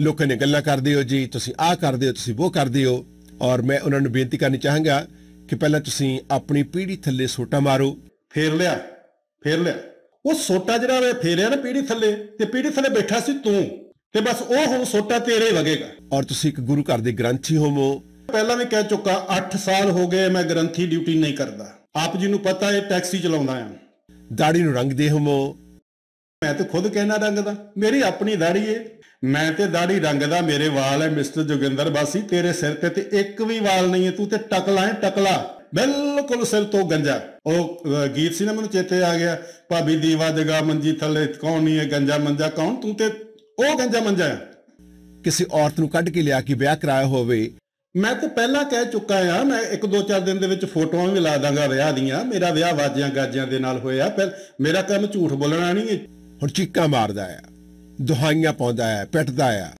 ਲੋਕਾਂ ਨੇ ਗੱਲਾਂ ਕਰਦੇ ਹੋ ਜੀ ਤੁਸੀਂ ਆਹ ਕਰਦੇ ਹੋ ਤੁਸੀਂ ਉਹ ਕਰਦੇ ਹੋ ਔਰ ਮੈਂ ਉਹਨਾਂ ਨੂੰ ਬੇਨਤੀ ਕਰਨੀ ਚਾਹਾਂਗਾ ਕਿ ਪਹਿਲਾਂ ਤੁਸੀਂ ਆਪਣੀ ਪੀੜੀ ਥੱਲੇ ਸੋਟਾ ਮਾਰੋ ਫੇਰ ਲਿਆ ਫੇਰ ਲਿਆ ਉਹ ਸੋਟਾ ਜਿਹੜਾ ਵੇ ਫੇਰਿਆ ਨਾ ਪੀੜੀ ਥੱਲੇ ਤੇ ਪੀੜੀ ਥੱਲੇ ਬੈਠਾ ਸੀ ਤੂੰ ਤੇ ਬਸ ਉਹ ਹੁਣ ਸੋਟਾ ਤੇਰੇ ਵਗੇਗਾ ਔਰ ਤੁਸੀਂ ਇੱਕ ਗੁਰੂ ਘਰ ਦੇ ਗ੍ਰੰਥੀ ਹੋਵੋ ਪਹਿਲਾਂ ਵੀ ਕਹਿ ਚੁੱਕਾ 8 ਸਾਲ ਹੋ ਗਏ ਮੈਂ ਗ੍ਰੰਥੀ ਡਿਊਟੀ ਨਹੀਂ ਕਰਦਾ ਆਪ ਜੀ ਨੂੰ ਪਤਾ ਹੈ ਟੈਕਸੀ ਚਲਾਉਂਦਾ ਆ ਦਾੜੀ ਨੂੰ ਰੰਗ ਦੇ ਹੋਵੋ ਮੈਂ ਤਾਂ ਖੁਦ ਕਹਿਣਾ ਰੰਗਦਾ ਮੇਰੀ ਆਪਣੀ ਦਾੜੀ ਏ ਮੈਂ ਤੇ ਦਾੜੀ ਰੰਗਦਾ ਮੇਰੇ ਵਾਲ ਐ ਮਿਸਟਰ ਜੋਗਿੰਦਰ ਬਾਸੀ ਤੇਰੇ ਸਿਰ ਤੇ ਤੇ ਇੱਕ ਵੀ ਵਾਲ ਨਹੀਂ ਏ ਤੂੰ ਤੇ ਟਕਲਾ ਐ ਟਕਲਾ ਬਿਲਕੁਲ ਸਿਰ ਤੋਂ ਗੰਜਾ ਉਹ ਗੀਤ ਸੀ ਨਾ ਮੈਨੂੰ ਚੇਤੇ ਆ ਗਿਆ ਭਾਬੀ ਦੀਵਾ ਜਗਾ ਮੰਜੀ ਥੱਲੇ ਕੌਣ ਨਹੀਂ ਏ ਗੰਜਾ ਮੰਜਾ ਕੌਣ ਤੂੰ ਤੇ ਉਹ ਗੰਜਾ ਮੰਜਾ ਹੈ ਕਿਸੇ ਔਰਤ ਨੂੰ ਕੱਢ ਕੇ ਲਿਆ ਕੇ ਵਿਆਹ ਕਰਾਇਆ ਹੋਵੇ ਮੈਂ ਤਾਂ ਪਹਿਲਾਂ ਕਹਿ ਚੁੱਕਾ ਆ ਮੈਂ ਇੱਕ ਦੋ ਚਾਰ ਦਿਨ ਦੇ ਵਿੱਚ ਫੋਟੋਆਂ ਵੀ ਲਾ ਦਾਂਗਾ ਵਿਆਹ ਦੀਆਂ ਮੇਰਾ ਵਿਆਹ ਵਾਜਿਆਂ ਗਾਜਿਆਂ ਦੇ ਨਾਲ ਹੋਇਆ ਪਰ ਮੇਰਾ ਕੰਮ ਝੂਠ ਬੋਲਣਾ ਨਹੀਂ ਹੈ ਹੁਣ ਚੀਕਾਂ ਮਾਰਦਾ ਆ ਦੁਹਾਈਆਂ ਪਾਉਂਦਾ ਆ ਪਿੱਟਦਾ ਆ